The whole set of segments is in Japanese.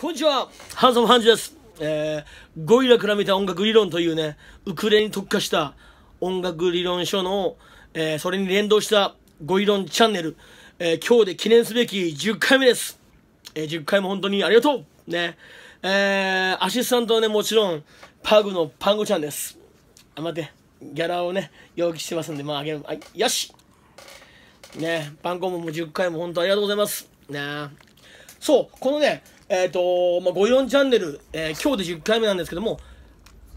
こんにちは、ハンソムハンジです。えー、ゴリラから見た音楽理論というね、ウクレに特化した音楽理論書の、えー、それに連動したゴリロンチャンネル、えー、今日で記念すべき10回目です。えー、10回も本当にありがとうね。えー、アシスタントはね、もちろん、パグのパンゴちゃんです。あ、待って、ギャラをね、要求してますんで、まあ、あげる。あ、よしね、パンコもも10回も本当ありがとうございます。ねそう、このね、えっ、ー、と、まあ、5んチャンネル、えー、今日で10回目なんですけども、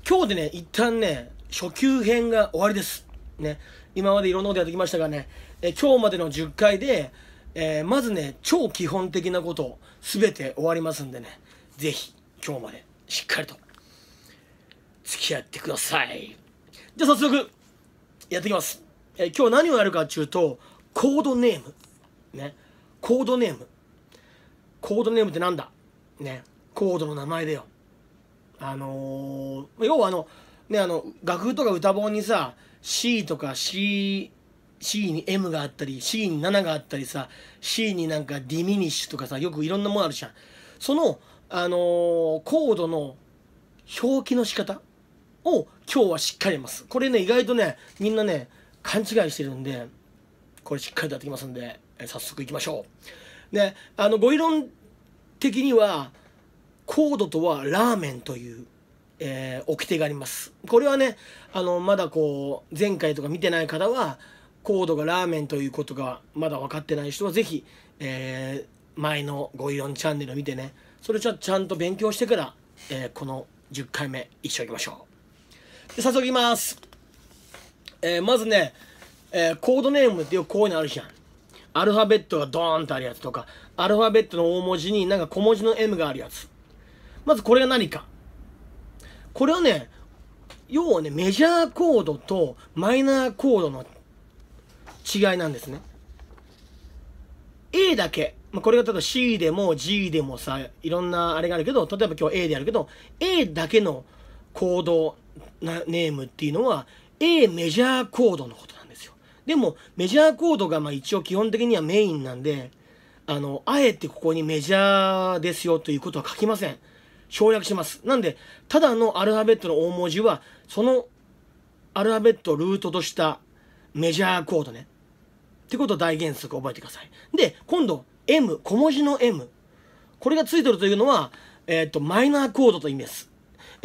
今日でね、一旦ね、初級編が終わりです。ね、今までいろんなことやってきましたがね、えー、今日までの10回で、えー、まずね、超基本的なこと、すべて終わりますんでね、ぜひ、今日まで、しっかりと、付き合ってください。じゃあ早速、やっていきます。えー、今日何をやるかっていうと、コードネーム。ね、コードネーム。コードネームってなんだねコードの名前だよあのー、要はあのねあの楽譜とか歌本にさ C とか C C に M があったり C に7があったりさ C になんかディミニッシュとかさよくいろんなものあるじゃんそのあのー、コードの表記の仕方を今日はしっかりやりますこれね意外とねみんなね勘違いしてるんでこれしっかりとやってきますんで早速いきましょうねあのご理論的にはコードとはラーメンという、えー、掟がありますこれはねあのまだこう前回とか見てない方はコードがラーメンということがまだ分かってない人は是非、えー、前の「ごい論チャンネル」を見てねそれちゃちゃんと勉強してから、えー、この10回目一緒にいきましょうで早速いきます、えー、まずね、えコードネームってよくこういうのあるじゃんアルファベットがドーンとあるやつとかアルファベットの大文字になんか小文字の M があるやつ。まずこれが何か。これはね、要はね、メジャーコードとマイナーコードの違いなんですね。A だけ。まあ、これが例えば C でも G でもさ、いろんなあれがあるけど、例えば今日 A でやるけど、A だけのコードなネームっていうのは、A メジャーコードのことなんですよ。でも、メジャーコードがまあ一応基本的にはメインなんで、あの、あえてここにメジャーですよということは書きません。省略します。なんで、ただのアルファベットの大文字は、そのアルファベットをルートとしたメジャーコードね。ってことを大原則覚えてください。で、今度、M、小文字の M。これがついてるというのは、えっ、ー、と、マイナーコードという意味です。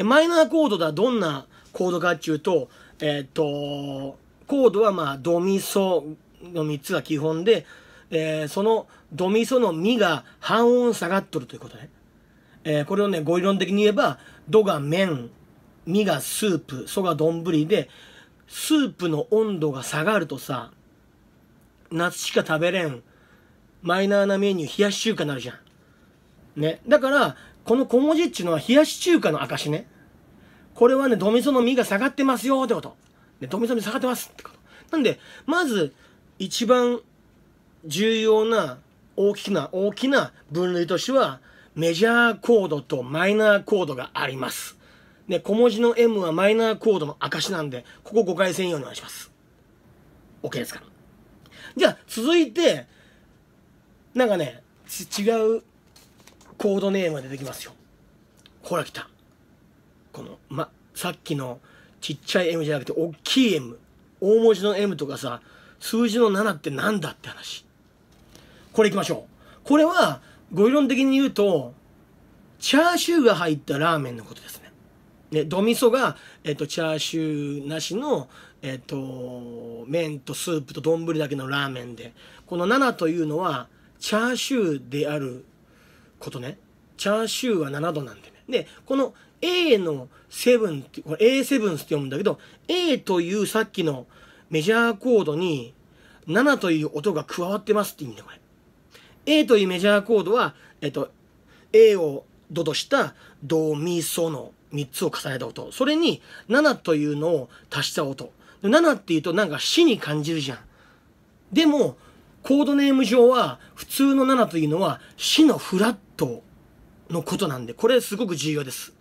マイナーコードではどんなコードかっていうと、えっ、ー、と、コードはまあ、ドミソの3つが基本で、えー、そのドミソのミが半音下がっとるということね。えー、これをね、語彙論的に言えば、ドが麺、ミがスープ、ソが丼で、スープの温度が下がるとさ、夏しか食べれん、マイナーなメニュー、冷やし中華になるじゃん。ね。だから、この小文字っちゅうのは冷やし中華の証ね。これはね、ドミソのミ」が下がってますよってこと。ね、ドミソの下がってますってこと。なんで、まず、一番重要な大きな大きな分類としてはメジャーコードとマイナーコードがあります。で、小文字の M はマイナーコードの証なんで、ここ誤解せんようにお願いします。OK ですかじゃあ、続いて、なんかね、違うコードネームが出てきますよ。ほら来た。この、ま、さっきのちっちゃい M じゃなくて、大きい M。大文字の M とかさ、数字の7って何だって話。これいきましょう。これは、ご理論的に言うと、チャーシューが入ったラーメンのことですね。ね、ドミソが、えっと、チャーシューなしの、えっと、麺とスープと丼だけのラーメンで、この7というのは、チャーシューであることね。チャーシューは7度なんでね。で、この A の7って、これ A7 って読むんだけど、A というさっきのメジャーコードに7という音が加わってますって意味だ、これ。A というメジャーコードは、えっと、A をドとしたド、ミ、ソの3つを重ねた音。それに7というのを足した音。7っていうとなんか死に感じるじゃん。でも、コードネーム上は普通の7というのは死のフラットのことなんで、これすごく重要です。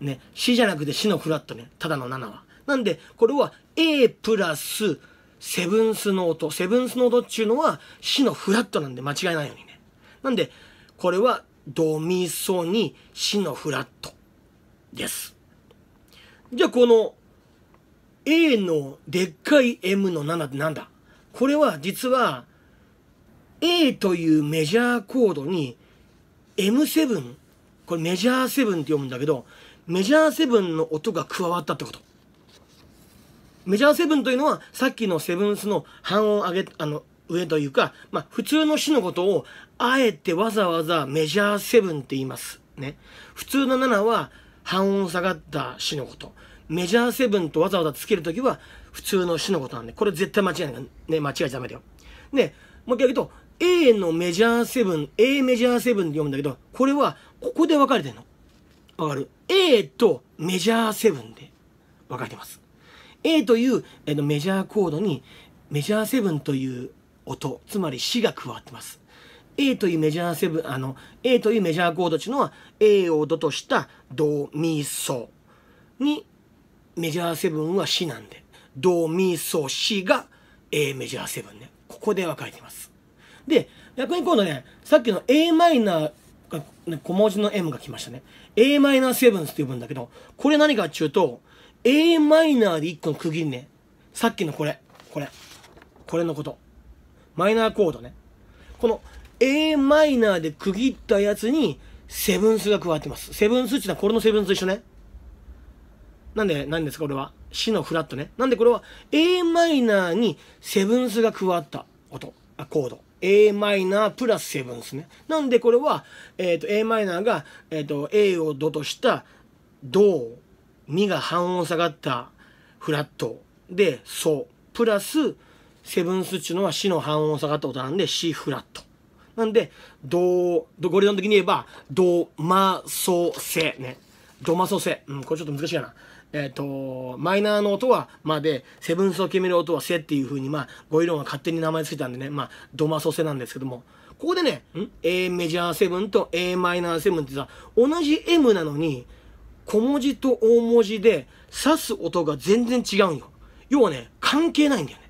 ね、死じゃなくて死のフラットね、ただの7は。なんで、これは A プラスセブンスの音。セブンスの音っていうのは、死のフラットなんで間違いないようにね。なんで、これは、ドミソに死のフラットです。じゃあこの A のでっかい M の7ってなんだこれは実は A というメジャーコードに M7 これメジャー7って読むんだけどメジャー7の音が加わったってこと。メジャーセブンというのは、さっきのセブンスの半音上げ、あの、上というか、まあ、普通の死のことを、あえてわざわざメジャーセブンって言います。ね。普通の7は、半音下がった死のこと。メジャーセブンとわざわざつけるときは、普通の死のことなんで、これ絶対間違いない。ね、間違いダメだよ。ね、もう一回言うと、A のメジャーセブン、A メジャーセブンって読むんだけど、これは、ここで分かれてんの。わかる ?A とメジャーセブンで分かれてます。A という、えメジャーコードにメジャーセブンという音、つまり C が加わってます。A というメジャーセブン、あの、A というメジャーコードというのは A をドとしたド、ミ、ソにメジャーセブンは C なんで、ド、ミ、ソ、C が A メジャーセブンね。ここで分かれてます。で、逆に今度ね、さっきの a マイナー小文字の M が来ましたね。a マイナーセブンスという分だけど、これ何かっていうと、A マイナーで一個区切りね。さっきのこれ。これ。これのこと。マイナーコードね。この A マイナーで区切ったやつに、セブンスが加わってます。セブンスってのはこれのセブンスと一緒ね。なんで、何ですかこれは。死のフラットね。なんでこれは A マイナーにセブンスが加わった音。あ、コード。a マイナープラスセブンですね。なんでこれは、えっ、ー、と、a マイナーが、えっ、ー、と、a をドとした、ドミが半音下がったフラットで、ソ、プラス、セブンスっていうのはシの半音下がった音なんで、シフラット。なんで、ド、ドゴリラの時に言えば、ド、マ、ソ、セ、ね。ドマソセ。うん、これちょっと難しいかな。えっ、ー、と、マイナーの音は、まあ、で、セブンスを決める音はセっていう風に、まあ、語彙論が勝手に名前つけたんでね、まあ、ドマソセなんですけども、ここでね、ん ?A メジャーセブンと a マイナーセブンってさ、同じ M なのに、小文字と大文字で指す音が全然違うんよ。要はね、関係ないんだよね。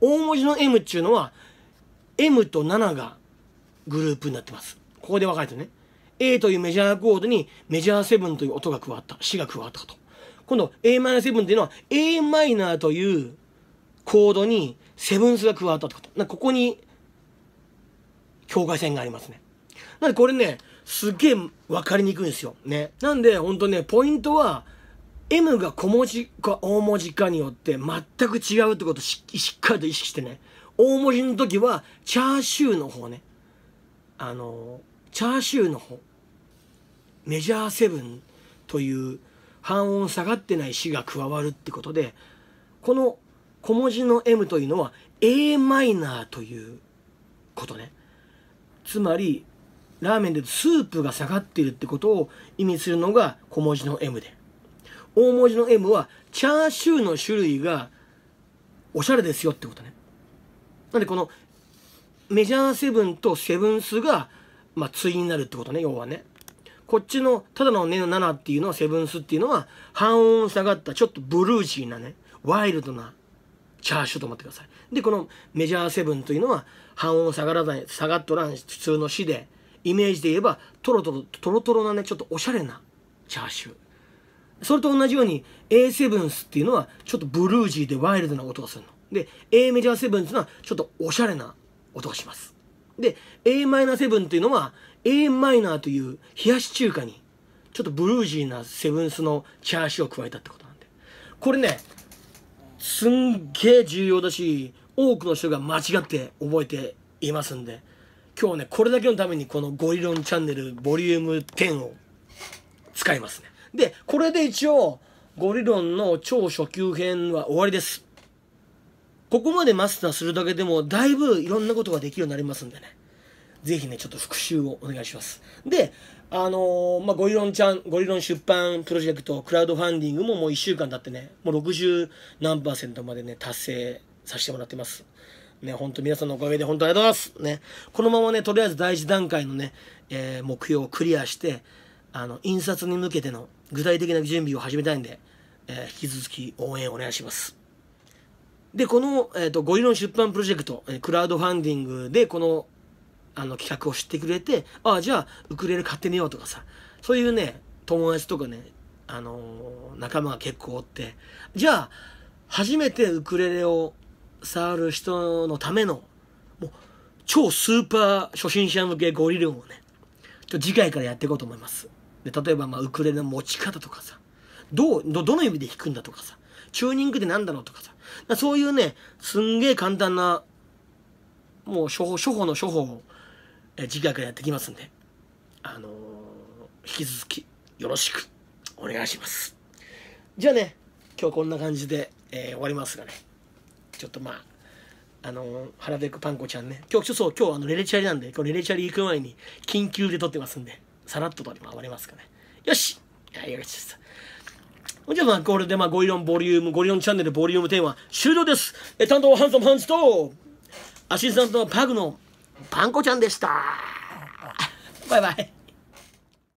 大文字の M っていうのは、M と7がグループになってます。ここで分かれてね。A というメジャーコードにメジャー7という音が加わった、4が加わったと。今度 Am7 っていうのは Am というコードにセブンスが加わったってこと。ここに境界線がありますね。なんでこれね、すげえ分かりにくいんですよ。ね。なんで、ほんとね、ポイントは、M が小文字か大文字かによって全く違うってことししっかりと意識してね。大文字の時は、チャーシューの方ね。あの、チャーシューの方。メジャーセブンという半音下がってない詞が加わるってことで、この小文字の M というのは a マイナーということね。つまりラーメンでスープが下がっているってことを意味するのが小文字の M で大文字の M はチャーシューの種類がおしゃれですよってことねなんでこのメジャーセブンとセブンスが、まあ、対になるってことね要はねこっちのただの根の7っていうのはセブンスっていうのは半音下がったちょっとブルージーなねワイルドなチャーシューと思ってくださいでこのメジャーセブンというのは半音下がらない下がっとらん普通の死でイメージで言えばトロトロトロトロなねちょっとおしゃれなチャーシューそれと同じように A7 スっていうのはちょっとブルージーでワイルドな音がするので A メジャー7っていうのはちょっとおしゃれな音がしますで a マイナー7っていうのは a マイナーという冷やし中華にちょっとブルージーなセブンスのチャーシューを加えたってことなんでこれねすんげえ重要だし多くの人が間違って覚えていますんで今日ね、これだけのためにこのゴリロンチャンネルボリューム10を使いますね。で、これで一応、ゴリロンの超初級編は終わりです。ここまでマスターするだけでも、だいぶいろんなことができるようになりますんでね。ぜひね、ちょっと復習をお願いします。で、あのー、まあ、ゴリロンちゃん、ゴリロン出版プロジェクト、クラウドファンディングももう1週間経ってね、もう60何パーセントまでね、達成させてもらってます。ね、本当皆さんのおかげで本当ありがとうございます。ね、このままね、とりあえず第一段階のね、えー、目標をクリアして、あの、印刷に向けての具体的な準備を始めたいんで、えー、引き続き応援お願いします。で、この、えっ、ー、と、ご理論出版プロジェクト、クラウドファンディングでこの、あの、企画を知ってくれて、ああ、じゃあ、ウクレレ買ってみようとかさ、そういうね、友達とかね、あの仲間が結構おって、じゃあ、初めてウクレレを触る人のための、もう、超スーパー初心者向け語理論をね、次回からやっていこうと思います。で例えば、まあ、ウクレレの持ち方とかさ、どう、ど、どの指で弾くんだとかさ、チューニングって何だろうとかさ、かそういうね、すんげえ簡単な、もう、処方、処方の処方を、え次回からやってきますんで、あのー、引き続き、よろしく、お願いします。じゃあね、今日こんな感じで、えー、終わりますがね。ちょっとまあ、あの原べくパンコちゃんね、今日、ちょっとそう、今日あのレレチャリなんで、これ、レレチャリ行く前に緊急で撮ってますんで、さらっと撮り回れますかね。よしはい、よしです。じゃあまあ、これでまあ、ゴリロンボリューム、ゴリロンチャンネルボリューム10は終了です。え、担当ハンソムハンスと、アシスタントはパグのパンコちゃんでした。バイバイ。